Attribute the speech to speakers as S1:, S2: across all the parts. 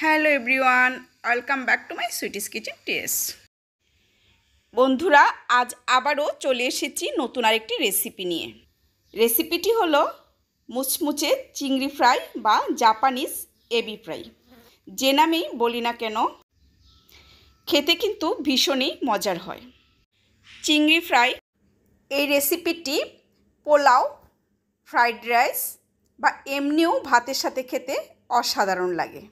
S1: hello everyone welcome back to my sweeties kitchen taste বন্ধুরা আজ আবারও চলে এসেছি নতুন আরেকটি রেসিপি নিয়ে রেসিপিটি হলো মুচমুচে চিংড়ি ফ্রাই বা জাপানিজ এবি ফ্রাই যে নামেই বলি না কেন খেতে কিন্তু ভীষণই মজার হয় চিংড়ি ফ্রাই এই রেসিপিটি পোলাও ফ্রাইড রাইস বা এমনিও ভাতের সাথে খেতে অসাধারণ লাগে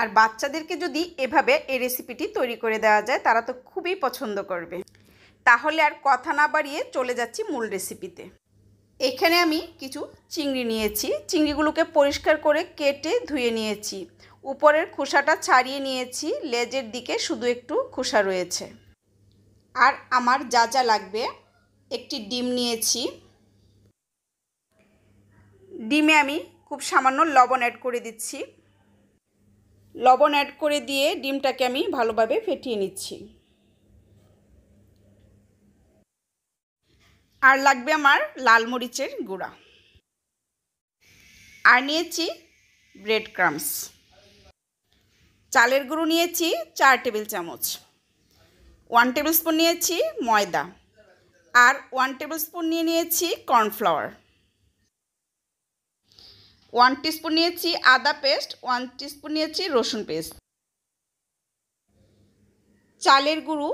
S1: আর বাচ্চাদেরকে যদি এভাবে এই রেসিপিটি তৈরি করে দেওয়া যায় তারা তো খুবই পছন্দ করবে তাহলে আর কথা না বাড়িয়ে চলে যাচ্ছি মূল রেসিপিতে এখানে আমি কিছু চিংড়ি নিয়েছি চিংড়িগুলোকে পরিষ্কার করে কেটে ধুয়ে নিয়েছি উপরের খোসাটা ছাড়িয়ে নিয়েছি লেজের দিকে শুধু একটু খোসা রয়েছে আর আমার যা যা লাগবে একটি ডিম নিয়েছি ডিমে আমি খুব সামান্য লবণ অ্যাড করে দিচ্ছি লবণ অ্যাড করে দিয়ে ডিমটাকে আমি ভালোভাবে ফেটিয়ে নিচ্ছি আর লাগবে আমার লাল মরিচের গুঁড়া আর নিয়েছি ব্রেড ক্রামস চালের গুঁড়ো নিয়েছি চার টেবিল চামচ ওয়ান টেবিল স্পুন নিয়েছি ময়দা আর ওয়ান টেবিল স্পুন নিয়ে নিয়েছি কর্নফ্লাওয়ার ওয়ান টিস্পুন নিয়েছি আদা পেস্ট ওয়ান টিস্পুন নিয়েছি রসুন পেস্ট চালের গুঁড়ো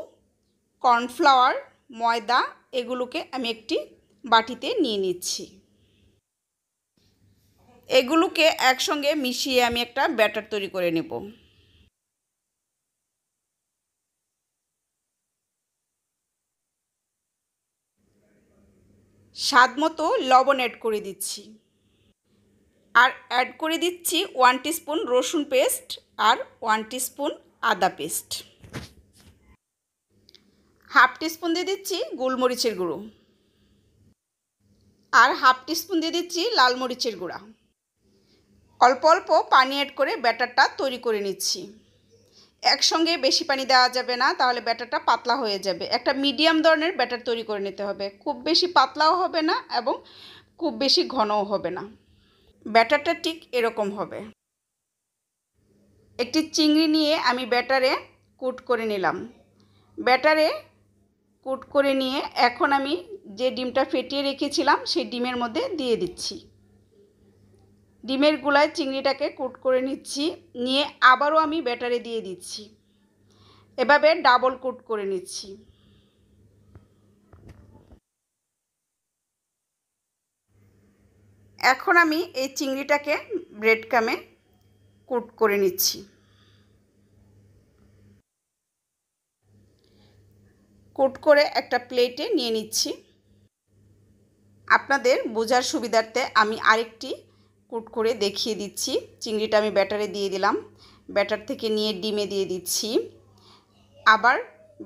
S1: কর্নফ্লাওয়ার ময়দা এগুলোকে আমি একটি বাটিতে নিয়ে নিচ্ছি এগুলোকে একসঙ্গে মিশিয়ে আমি একটা ব্যাটার তৈরি করে নেব স্বাদ মতো লবণ অ্যাড করে দিচ্ছি আর অ্যাড করে দিচ্ছি ওয়ান স্পুন রসুন পেস্ট আর ওয়ান স্পুন আদা পেস্ট হাফ স্পুন দিয়ে দিচ্ছি গোলমরিচের গুঁড়ো আর হাফ স্পুন দিয়ে দিচ্ছি লাল মরিচের গুঁড়া অল্প অল্প পানি অ্যাড করে ব্যাটারটা তৈরি করে নিচ্ছি একসঙ্গে বেশি পানি দেওয়া যাবে না তাহলে ব্যাটারটা পাতলা হয়ে যাবে একটা মিডিয়াম ধরনের ব্যাটার তৈরি করে নিতে হবে খুব বেশি পাতলাও হবে না এবং খুব বেশি ঘনও হবে না ব্যাটারটা ঠিক এরকম হবে একটি চিংড়ি নিয়ে আমি ব্যাটারে কুট করে নিলাম ব্যাটারে কুট করে নিয়ে এখন আমি যে ডিমটা ফেটিয়ে রেখেছিলাম সেই ডিমের মধ্যে দিয়ে দিচ্ছি ডিমের গুলায় চিংড়িটাকে কুট করে নিচ্ছি নিয়ে আবারও আমি ব্যাটারে দিয়ে দিচ্ছি এভাবে ডাবল কুট করে নিচ্ছি এখন আমি এই চিংড়িটাকে ব্রেড কামে কুট করে নিচ্ছি কুট করে একটা প্লেটে নিয়ে নিচ্ছি আপনাদের বোঝার সুবিধার্থে আমি আরেকটি কুট করে দেখিয়ে দিচ্ছি চিংড়িটা আমি ব্যাটারে দিয়ে দিলাম ব্যাটার থেকে নিয়ে ডিমে দিয়ে দিচ্ছি আবার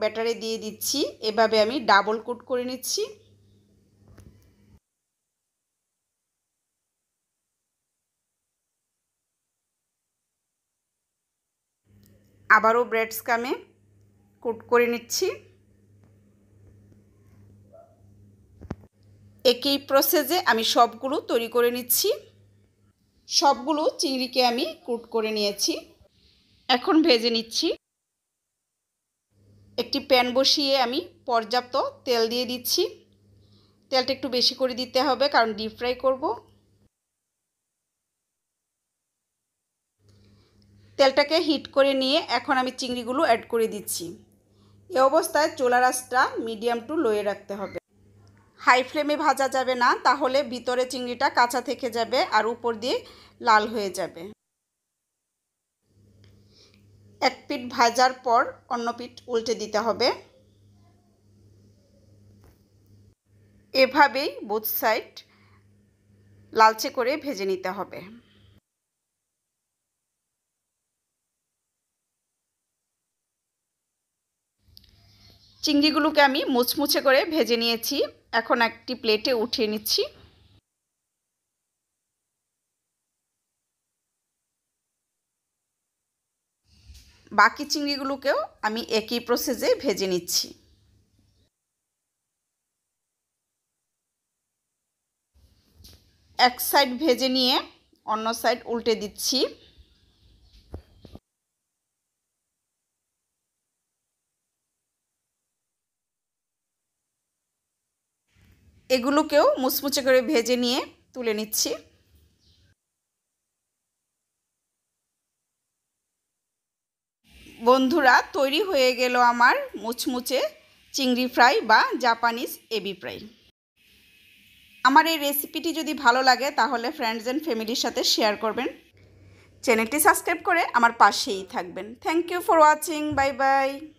S1: ব্যাটারে দিয়ে দিচ্ছি এভাবে আমি ডাবল কুট করে নিচ্ছি আবারও ব্রেডস কামে কুট করে নিচ্ছি একই প্রসেসে আমি সবগুলো তৈরি করে নিচ্ছি সবগুলো চিংড়িকে আমি কুট করে নিয়েছি এখন ভেজে নিচ্ছি একটি প্যান বসিয়ে আমি পর্যাপ্ত তেল দিয়ে দিচ্ছি তেলটা একটু বেশি করে দিতে হবে কারণ ডিপ ফ্রাই করবো তেলটাকে হিট করে নিয়ে এখন আমি চিংড়িগুলো অ্যাড করে দিচ্ছি এ অবস্থায় চোলা আঁচটা মিডিয়াম টু লোয়ে রাখতে হবে হাই ফ্লেমে ভাজা যাবে না তাহলে ভিতরে চিংড়িটা কাঁচা থেকে যাবে আর উপর দিয়ে লাল হয়ে যাবে এক পিঠ ভাজার পর অন্য পিঠ উল্টে দিতে হবে এভাবেই বুথ সাইড লালচে করে ভেজে নিতে হবে চিংড়িগুলোকে আমি মুচমুচে করে ভেজে নিয়েছি এখন একটি প্লেটে উঠিয়ে নিচ্ছি বাকি চিংড়িগুলোকেও আমি একই প্রসেসে ভেজে নিচ্ছি এক সাইড ভেজে নিয়ে অন্য সাইড উল্টে দিচ্ছি এগুলোকেও মুচমুচে করে ভেজে নিয়ে তুলে নিচ্ছি বন্ধুরা তৈরি হয়ে গেল আমার মুচমুচে চিংড়ি ফ্রাই বা জাপানিজ এবি ফ্রাই আমার এই রেসিপিটি যদি ভালো লাগে তাহলে ফ্রেন্ডস অ্যান্ড ফ্যামিলির সাথে শেয়ার করবেন চ্যানেলটি সাবস্ক্রাইব করে আমার পাশেই থাকবেন thank you for watching bye by